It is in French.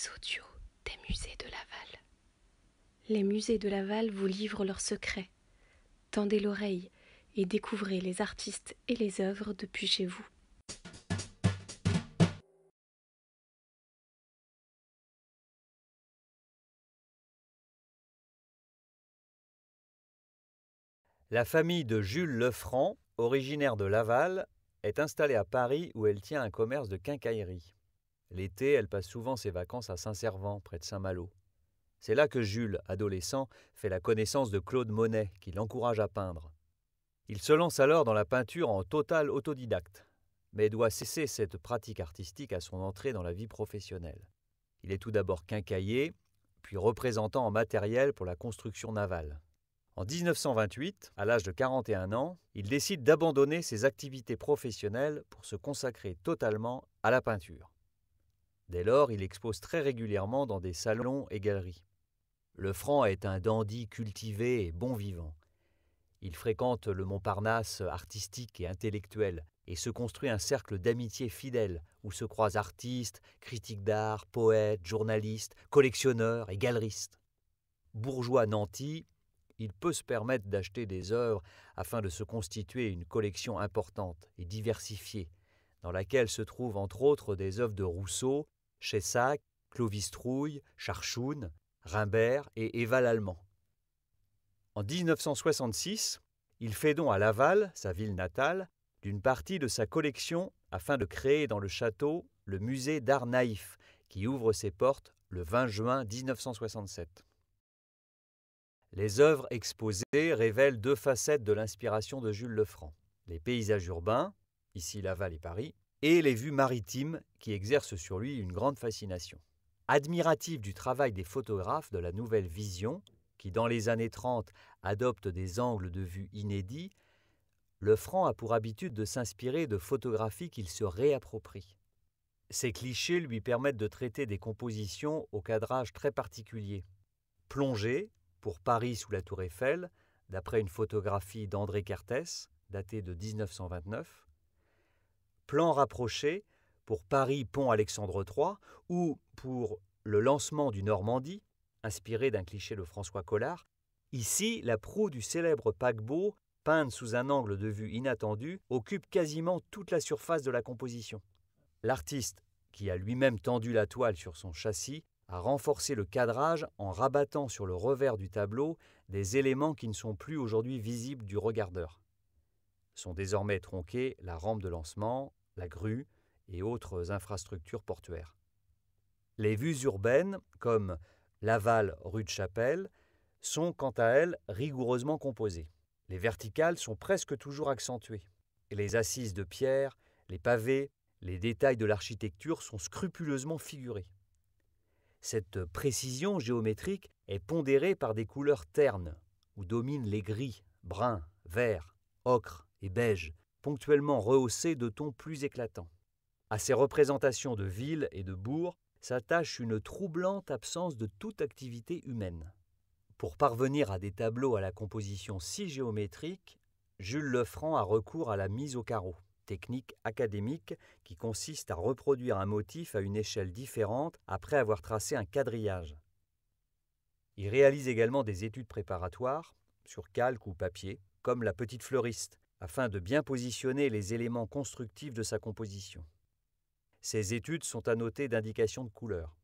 Les des musées de Laval. Les musées de Laval vous livrent leurs secrets. Tendez l'oreille et découvrez les artistes et les œuvres depuis chez vous. La famille de Jules Lefranc, originaire de Laval, est installée à Paris où elle tient un commerce de quincaillerie. L'été, elle passe souvent ses vacances à Saint-Servant, près de Saint-Malo. C'est là que Jules, adolescent, fait la connaissance de Claude Monet, qui l'encourage à peindre. Il se lance alors dans la peinture en total autodidacte, mais doit cesser cette pratique artistique à son entrée dans la vie professionnelle. Il est tout d'abord quincaillier, puis représentant en matériel pour la construction navale. En 1928, à l'âge de 41 ans, il décide d'abandonner ses activités professionnelles pour se consacrer totalement à la peinture. Dès lors, il expose très régulièrement dans des salons et galeries. Le franc est un dandy cultivé et bon vivant. Il fréquente le Montparnasse artistique et intellectuel et se construit un cercle d'amitié fidèle où se croisent artistes, critiques d'art, poètes, journalistes, collectionneurs et galeristes. Bourgeois nantis, il peut se permettre d'acheter des œuvres afin de se constituer une collection importante et diversifiée, dans laquelle se trouvent entre autres des œuvres de Rousseau, Chessac, Clovis Trouille, Charchoun, Rimbert et Éval Allemand. En 1966, il fait don à Laval, sa ville natale, d'une partie de sa collection afin de créer dans le château le musée d'art naïf qui ouvre ses portes le 20 juin 1967. Les œuvres exposées révèlent deux facettes de l'inspiration de Jules Lefranc les paysages urbains, ici Laval et Paris, et les vues maritimes qui exercent sur lui une grande fascination. Admiratif du travail des photographes de la Nouvelle Vision, qui dans les années 30 adopte des angles de vue inédits, Lefranc a pour habitude de s'inspirer de photographies qu'il se réapproprie. Ces clichés lui permettent de traiter des compositions au cadrage très particulier. Plongée, pour Paris sous la Tour Eiffel, d'après une photographie d'André Cartès, datée de 1929, plan rapproché pour Paris-Pont Alexandre III ou pour le lancement du Normandie, inspiré d'un cliché de François Collard, ici la proue du célèbre paquebot, peinte sous un angle de vue inattendu, occupe quasiment toute la surface de la composition. L'artiste, qui a lui-même tendu la toile sur son châssis, a renforcé le cadrage en rabattant sur le revers du tableau des éléments qui ne sont plus aujourd'hui visibles du regardeur. Sont désormais tronqués la rampe de lancement, la grue et autres infrastructures portuaires. Les vues urbaines, comme Laval rue de Chapelle, sont quant à elles rigoureusement composées. Les verticales sont presque toujours accentuées. Et les assises de pierre, les pavés, les détails de l'architecture sont scrupuleusement figurés. Cette précision géométrique est pondérée par des couleurs ternes, où dominent les gris, bruns, verts, ocre et beige, ponctuellement rehaussé de tons plus éclatants. À ces représentations de villes et de bourgs s'attache une troublante absence de toute activité humaine. Pour parvenir à des tableaux à la composition si géométrique, Jules Lefranc a recours à la mise au carreau, technique académique qui consiste à reproduire un motif à une échelle différente après avoir tracé un quadrillage. Il réalise également des études préparatoires, sur calque ou papier, comme la petite fleuriste, afin de bien positionner les éléments constructifs de sa composition. Ces études sont annotées d'indications de couleur.